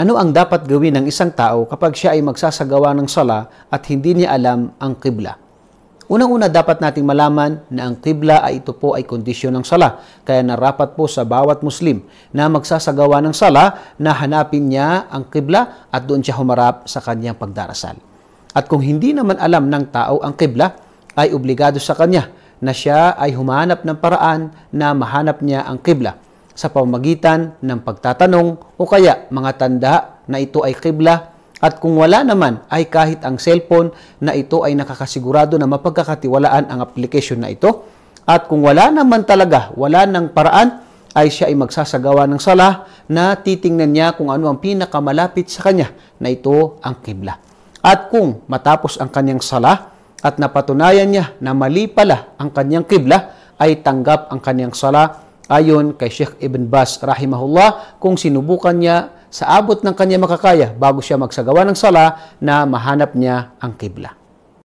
Ano ang dapat gawin ng isang tao kapag siya ay magsasagawa ng sala at hindi niya alam ang kibla? Unang-una dapat nating malaman na ang kibla ay ito po ay kondisyon ng sala, kaya narapat po sa bawat Muslim na magsasagawa ng sala na hanapin niya ang kibla at doon siya humarap sa kanyang pagdarasal. At kung hindi naman alam ng tao ang kibla, ay obligado sa kanya na siya ay humanap ng paraan na mahanap niya ang kibla sa pamagitan ng pagtatanong o kaya mga tanda na ito ay kibla at kung wala naman ay kahit ang cellphone na ito ay nakakasigurado na mapagkakatiwalaan ang application na ito at kung wala naman talaga, wala ng paraan ay siya ay magsasagawa ng sala na titingnan niya kung ano ang pinakamalapit sa kanya na ito ang kibla. At kung matapos ang kanyang sala at napatunayan niya na mali pala ang kanyang kibla ay tanggap ang kanyang sala ayon kay Sheikh Ibn Bas rahimahullah kung sinubukan niya sa abot ng kanya makakaya bago siya magsagawa ng sala na mahanap niya ang kibla.